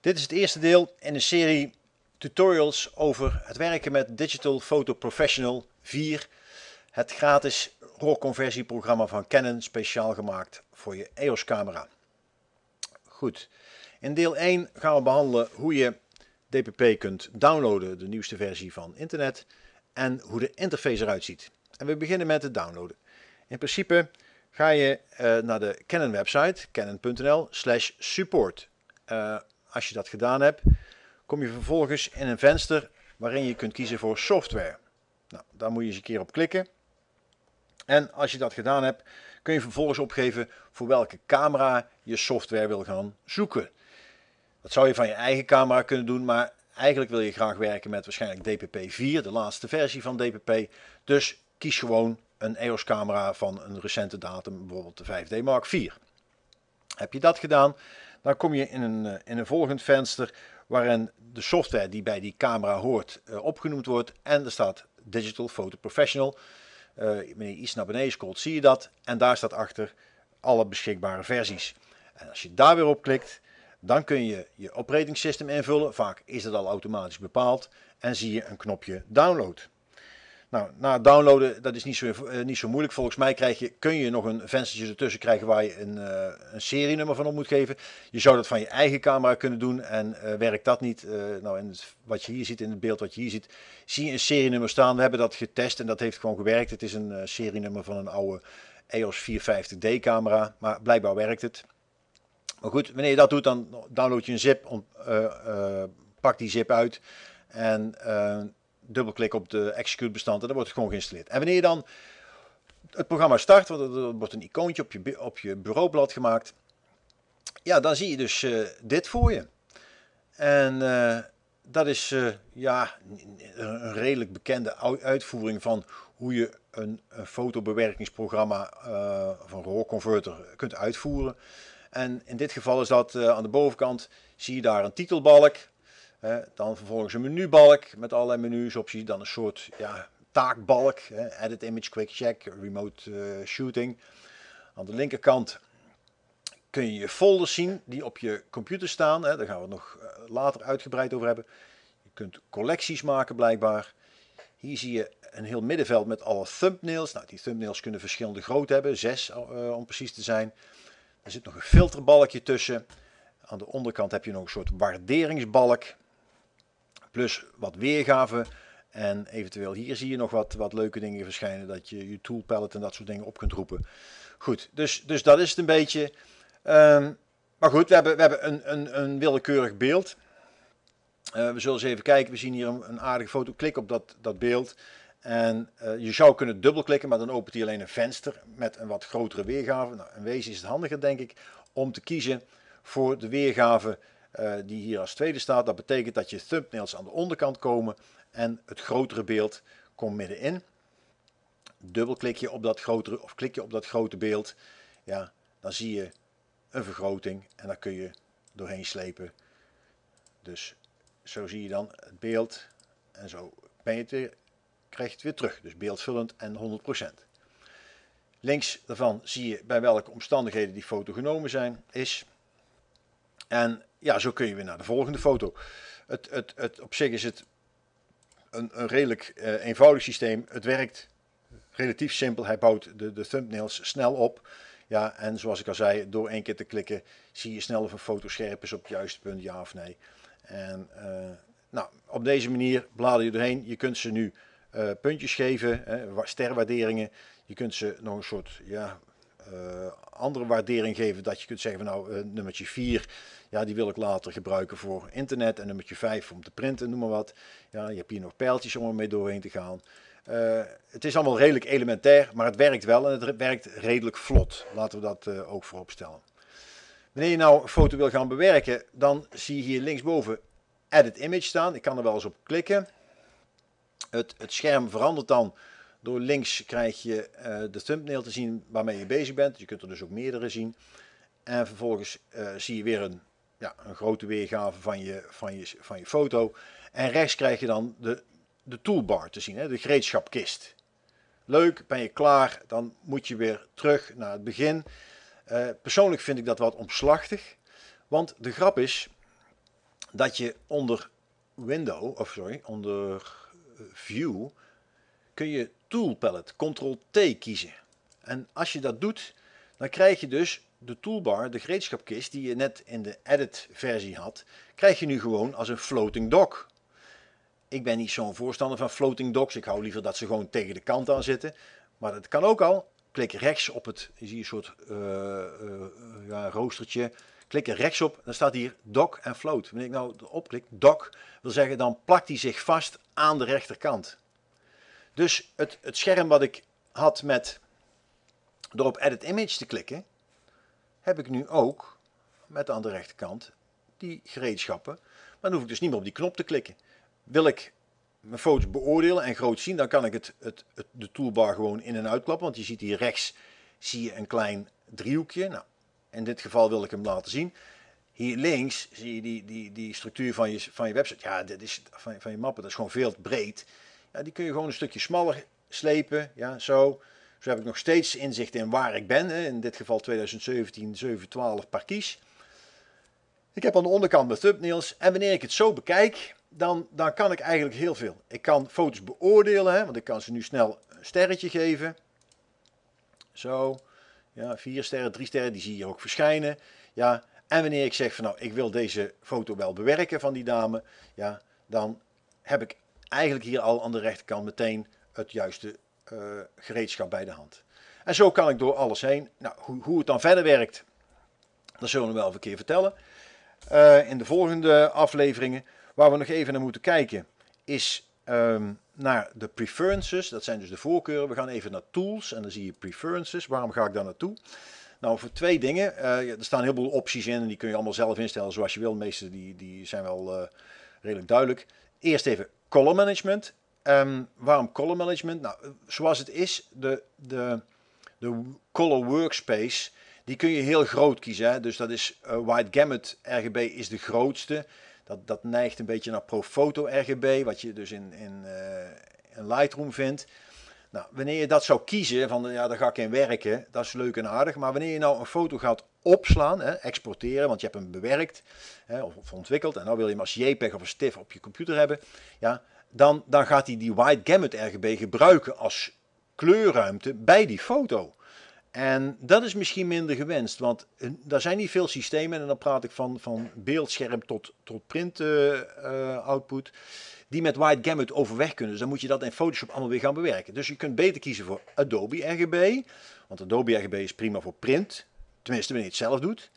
Dit is het eerste deel in een serie tutorials over het werken met Digital Photo Professional 4, het gratis RAW-conversieprogramma van Canon speciaal gemaakt voor je EOS-camera. Goed, in deel 1 gaan we behandelen hoe je DPP kunt downloaden, de nieuwste versie van internet, en hoe de interface eruit ziet. En we beginnen met het downloaden. In principe ga je eh, naar de Canon website, canon.nl support. Eh, als je dat gedaan hebt, kom je vervolgens in een venster waarin je kunt kiezen voor software. Nou, daar moet je eens een keer op klikken. En als je dat gedaan hebt, kun je vervolgens opgeven voor welke camera je software wil gaan zoeken. Dat zou je van je eigen camera kunnen doen, maar eigenlijk wil je graag werken met waarschijnlijk DPP4, de laatste versie van DPP. Dus kies gewoon een EOS camera van een recente datum, bijvoorbeeld de 5D Mark IV. Heb je dat gedaan, dan kom je in een, eh, in een volgend venster waarin de software die bij die camera hoort eh, opgenoemd wordt en er staat Digital Photo Professional. Uh, meneer iets naar beneden scrolt, zie je dat en daar staat achter alle beschikbare versies. En als je daar weer op klikt, dan kun je je operating system invullen. Vaak is dat al automatisch bepaald en zie je een knopje download. Nou, na downloaden, dat is niet zo, eh, niet zo moeilijk. Volgens mij krijg je, kun je nog een venstertje ertussen krijgen waar je een, eh, een serienummer van op moet geven. Je zou dat van je eigen camera kunnen doen en eh, werkt dat niet. nou, en wat je hier ziet, in het beeld wat je hier ziet, zie je een serienummer staan. We hebben dat getest en dat heeft gewoon gewerkt. Het is een serienummer van een oude EOS 450D camera, maar blijkbaar werkt het. Maar goed, wanneer je dat doet, dan download je een zip, pak die zip uit en dubbelklik op de execute bestand en dan wordt het gewoon geïnstalleerd. En wanneer je dan het programma start, want er wordt een icoontje op je, op je bureaublad gemaakt, ja, dan zie je dus eh, dit voor je. En eh, dat is eh, ja, een redelijk bekende uitvoering van hoe je een, een fotobewerkingsprogramma of een RAW converter kunt uitvoeren. En in dit geval is dat aan de bovenkant zie je daar een titelbalk dan vervolgens een menubalk met allerlei menus, opties. Dan een soort ja, taakbalk. edit image, quick check, remote eh, shooting. Aan de linkerkant kun je je folders zien die op je computer staan. Daar gaan we het nog eh, later uitgebreid over hebben. Je kunt collecties maken blijkbaar. Hier zie je een heel middenveld met alle thumbnails. Nou, die thumbnails kunnen verschillende grootte hebben, zes eh, om precies te zijn. Er zit nog een filterbalkje tussen. Aan de onderkant heb je nog een soort waarderingsbalk. Plus wat weergave. En eventueel hier zie je nog wat, wat leuke dingen verschijnen. Dat je je tool en dat soort dingen op kunt roepen. Goed, dus, dus dat is het een beetje. Ehm, maar goed, we hebben, we hebben een, een, een willekeurig beeld. Eh, we zullen eens even kijken. We zien hier een, aardige foto. Klik op dat, dat beeld. En eh, je zou kunnen dubbelklikken, maar dan opent hij alleen een venster met een wat grotere weergave. Nou, in wezen is het handiger, denk ik, om te kiezen voor de weergave eh, die hier als tweede staat. Dat betekent dat je thumbnails aan de onderkant komen en het grotere beeld komt middenin. Dubbelklik je op dat grotere of klik je op dat grote beeld, ja, dan zie je een vergroting en dan kun je doorheen slepen. Dus zo zie je dan het beeld en zo ben je krijg je het weer terug. Dus beeldvullend en 100%. Links daarvan zie je bij welke omstandigheden die foto genomen zijn, is. En ja, zo kun je weer naar de volgende foto. Het, het, het, op zich is het een, een redelijk eh, eenvoudig systeem. Het werkt relatief simpel. Hij bouwt de, de thumbnails snel op. Ja, en zoals ik al zei, door één keer te klikken zie je snel of een foto scherp is op het juiste punt, ja of nee. En eh, nou, op deze manier blader je doorheen. Je kunt ze nu eh, puntjes geven, hè, sterwaarderingen. Je kunt ze nog een soort ja, eh, andere waardering geven. Dat je kunt zeggen, van, nou, eh, nummertje 4, ja, die wil ik later gebruiken voor internet. En nummertje 5 om te printen, noem maar wat. Ja, je hebt hier nog pijltjes om er mee doorheen te gaan. Eh, het is allemaal redelijk elementair, maar het werkt wel en het werkt redelijk vlot. Laten we dat ook vooropstellen Wanneer je nou een foto wil gaan bewerken, dan zie je hier linksboven Edit Image staan. Ik kan er wel eens op klikken. Het, het scherm verandert dan door links krijg je eh, de thumbnail te zien waarmee je bezig bent. Je kunt er dus ook meerdere zien. En vervolgens eh, zie je weer een, ja, een grote weergave van je, van, je, van je foto. En rechts krijg je dan de, de toolbar te zien, hè, de gereedschapkist. Leuk, ben je klaar, dan moet je weer terug naar het begin. Eh, persoonlijk vind ik dat wat omslachtig. Want de grap is dat je onder Window, of sorry, onder View kun je Tool pallet, Ctrl-T kiezen. En als je dat doet, dan krijg je dus de toolbar, de gereedschapkist die je net in de edit versie had, krijg je nu gewoon als een floating dock. Ik ben niet zo'n voorstander van floating docks. Ik hou liever dat ze gewoon tegen de kant aan zitten. Maar dat kan ook al. Klik rechts op het, je ziet een soort eh, eh, ja, roostertje. Klik er rechts op, dan staat hier dock en float. Wanneer ik nou opklik klik, dock, wil zeggen dan plakt hij zich vast aan de rechterkant. Dus het, het scherm wat ik had met door op Edit Image te klikken, heb ik nu ook met aan de rechterkant die gereedschappen. Maar dan hoef ik dus niet meer op die knop te klikken. Wil ik mijn foto's beoordelen en groot zien, dan kan ik het, het, de toolbar gewoon in en uitklappen. Want je ziet hier rechts zie je een klein driehoekje. Nou, in dit geval wil ik hem laten zien. Hier links zie je die, die, die structuur van je, van je website. Ja, dit is, van, van je mappen, dat is gewoon veel te breed. Ja, die kun je gewoon een stukje smaller slepen. Ja, zo. Zo heb ik nog steeds inzicht in waar ik ben. Hè. In dit geval 2017 712 parkies. Ik heb aan de onderkant mijn thumbnails. En wanneer ik het zo bekijk, dan, dan kan ik eigenlijk heel veel. Ik kan foto's beoordelen, hè, want ik kan ze nu snel een sterretje geven. Zo. Ja, vier sterren, drie sterren, die zie je ook verschijnen. Ja, en wanneer ik zeg van nou, ik wil deze foto wel bewerken van die dame, ja, dan heb ik eigenlijk hier al aan de rechterkant meteen het juiste eh, gereedschap bij de hand. En zo kan ik door alles heen. Nou, hoe, hoe het dan verder werkt, dat zullen we wel even een keer vertellen. Eh, in de volgende afleveringen, waar we nog even naar moeten kijken, is ehm, naar de preferences. Dat zijn dus de voorkeuren. We gaan even naar tools en dan zie je preferences. Waarom ga ik daar naartoe? Nou, voor twee dingen. Eh, er staan heel veel opties in en die kun je allemaal zelf instellen zoals je wil. De meeste die, die zijn wel redelijk duidelijk. Eerst even column management. Ehm, waarom column management? Nou, zoals het is, de, de, de color workspace, die kun je heel groot kiezen. Hè? Dus dat is uh, eh, wide gamut RGB is de grootste. Dat, dat neigt een beetje naar Profoto RGB, wat je dus in, in, eh, in Lightroom vindt. Nou, wanneer je dat zou kiezen, van ja, daar ga ik in werken, dat is leuk en aardig. Maar wanneer je nou een foto gaat opslaan, hè, exporteren, want je hebt hem bewerkt hè, of, ontwikkeld en nou wil je hem als JPEG of als TIFF op je computer hebben, ja, dan, dan gaat hij die wide gamut RGB gebruiken als kleurruimte bij die foto. En dat is misschien minder gewenst, want er eh, zijn niet veel systemen, en dan praat ik van, van beeldscherm tot, tot print eh, eh, output, die met wide gamut overweg kunnen. Dus dan moet je dat in Photoshop allemaal weer gaan bewerken. Dus je kunt beter kiezen voor Adobe RGB, want Adobe RGB is prima voor print, Tenminste, wanneer je het zelf doet.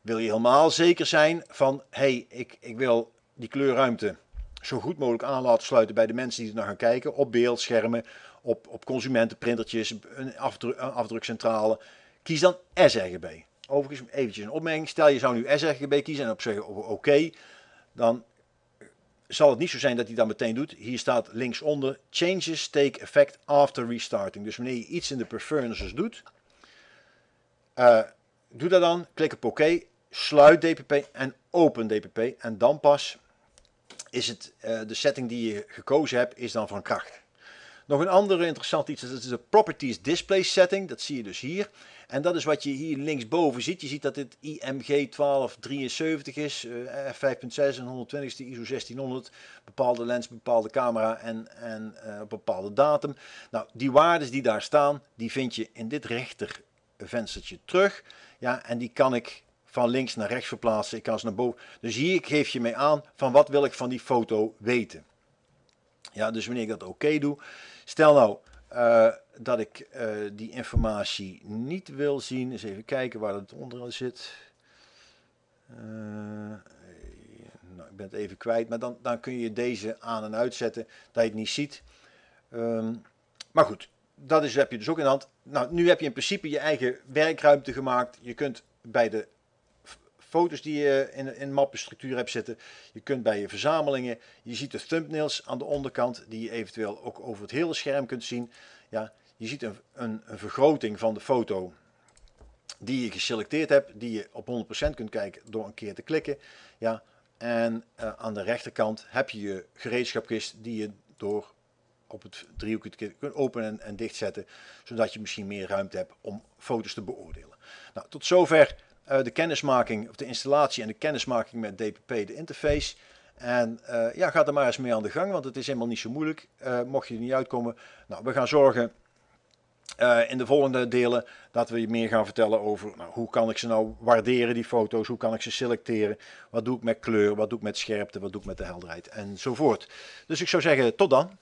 Wil je helemaal zeker zijn van, hé, hey, ik, ik wil die kleurruimte zo goed mogelijk aan laten sluiten bij de mensen die het naar gaan kijken. Op beeldschermen, op, op consumentenprintertjes, een, afdruk, afdrukcentrale. Kies dan sRGB. Overigens, eventjes een opmerking. Stel je zou nu sRGB kiezen en op zeggen oké, dan zal het niet zo zijn dat hij dat meteen doet. Hier staat linksonder changes take effect after restarting. Dus wanneer je iets in de preferences doet, uh, Doe dat dan, klik op oké, OK, sluit DPP en open DPP. En dan pas is het, eh, de setting die je gekozen hebt, is dan van kracht. Nog een andere interessant iets, dat is de Properties Display Setting. Dat zie je dus hier. En dat is wat je hier linksboven ziet. Je ziet dat dit IMG 1273 is, eh, f5.6 en 120ste ISO 1600. Bepaalde lens, bepaalde camera en, en uh, bepaalde datum. Nou, die waarden die daar staan, die vind je in dit rechter venstertje terug. Ja, en die kan ik van links naar rechts verplaatsen. Ik kan ze naar boven. Dus hier geef je mij aan van wat wil ik van die foto weten. Ja, dus wanneer ik dat oké doe. Stel nou eh, dat ik eh, die informatie niet wil zien. Eens even kijken waar het onder zit. Eh, nou, ik ben het even kwijt. Maar dan, dan kun je deze aan en uitzetten dat je het niet ziet. Ehm, maar goed, dat is, heb je dus ook in de hand. Nou, nu heb je in principe je eigen werkruimte gemaakt. Je kunt bij de foto's die je in, in mappenstructuur hebt zitten. Je kunt bij je verzamelingen. Je ziet de thumbnails aan de onderkant die je eventueel ook over het hele scherm kunt zien. Ja, je ziet een, een, vergroting van de foto die je geselecteerd hebt. Die je op 100% kunt kijken door een keer te klikken. Ja, en eh, aan de rechterkant heb je je gereedschapkist die je door op het driehoekje kunnen openen en, dichtzetten, zodat je misschien meer ruimte hebt om foto's te beoordelen. Nou, tot zover eh, de kennismaking, of de installatie en de kennismaking met DPP, de interface. En eh, ja, ga er maar eens mee aan de gang, want het is helemaal niet zo moeilijk. Eh, mocht je er niet uitkomen, nou, we gaan zorgen in de volgende delen dat we je meer gaan vertellen over nou, hoe kan ik ze nou waarderen, die foto's, hoe kan ik ze selecteren, wat doe ik met kleur, wat doe ik met scherpte, wat doe ik met de helderheid enzovoort. Dus ik zou zeggen, tot dan.